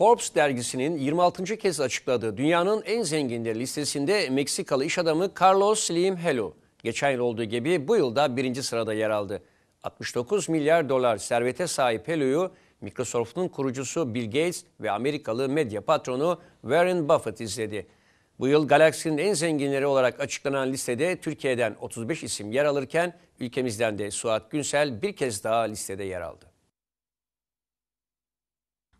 Forbes dergisinin 26. kez açıkladığı dünyanın en zenginleri listesinde Meksikalı iş adamı Carlos Slim Helo geçen yıl olduğu gibi bu yılda birinci sırada yer aldı. 69 milyar dolar servete sahip Helo'yu Microsoft'un kurucusu Bill Gates ve Amerikalı medya patronu Warren Buffett izledi. Bu yıl galaksinin en zenginleri olarak açıklanan listede Türkiye'den 35 isim yer alırken ülkemizden de Suat Günsel bir kez daha listede yer aldı.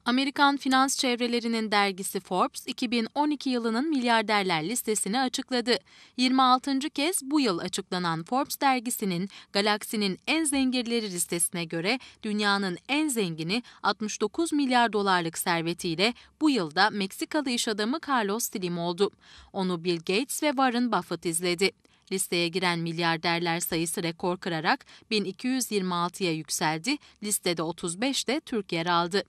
Amerikan finans çevrelerinin dergisi Forbes 2012 yılının milyarderler listesini açıkladı. 26. kez bu yıl açıklanan Forbes dergisinin galaksinin en zenginleri listesine göre dünyanın en zengini 69 milyar dolarlık servetiyle bu yılda Meksikalı iş adamı Carlos Slim oldu. Onu Bill Gates ve Warren Buffett izledi. Listeye giren milyarderler sayısı rekor kırarak 1226'ya yükseldi. Listede 35'te Türk yer aldı.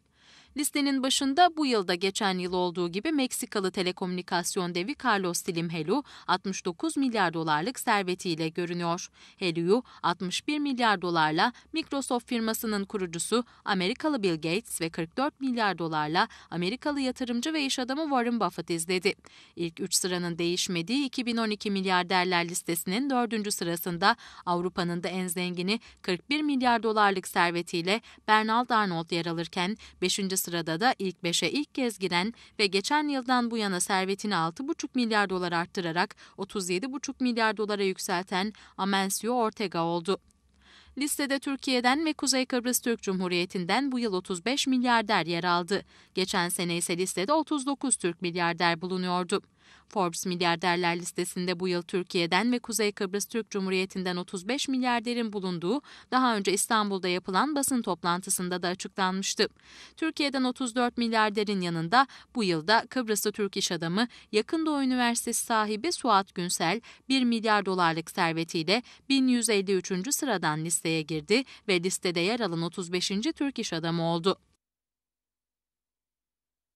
Listenin başında bu yılda geçen yıl olduğu gibi Meksikalı telekomünikasyon devi Carlos Slim Helu 69 milyar dolarlık servetiyle görünüyor. Helu'yu 61 milyar dolarla Microsoft firmasının kurucusu Amerikalı Bill Gates ve 44 milyar dolarla Amerikalı yatırımcı ve iş adamı Warren Buffett izledi. İlk 3 sıranın değişmediği 2012 milyarderler listesinin 4. sırasında Avrupa'nın da en zengini 41 milyar dolarlık servetiyle Bernard Arnold yer alırken 5 sırada da ilk 5'e ilk kez giren ve geçen yıldan bu yana servetini 6,5 milyar dolar arttırarak 37,5 milyar dolara yükselten Amancio Ortega oldu. Listede Türkiye'den ve Kuzey Kıbrıs Türk Cumhuriyeti'nden bu yıl 35 milyarder yer aldı. Geçen sene ise listede 39 Türk milyarder bulunuyordu. Forbes milyarderler listesinde bu yıl Türkiye'den ve Kuzey Kıbrıs Türk Cumhuriyeti'nden 35 milyarderin bulunduğu daha önce İstanbul'da yapılan basın toplantısında da açıklanmıştı. Türkiye'den 34 milyarderin yanında bu yılda Kıbrıslı Türk iş adamı, Yakın Doğu Üniversitesi sahibi Suat Günsel 1 milyar dolarlık servetiyle 1153. sıradan listeye girdi ve listede yer alan 35. Türk iş adamı oldu.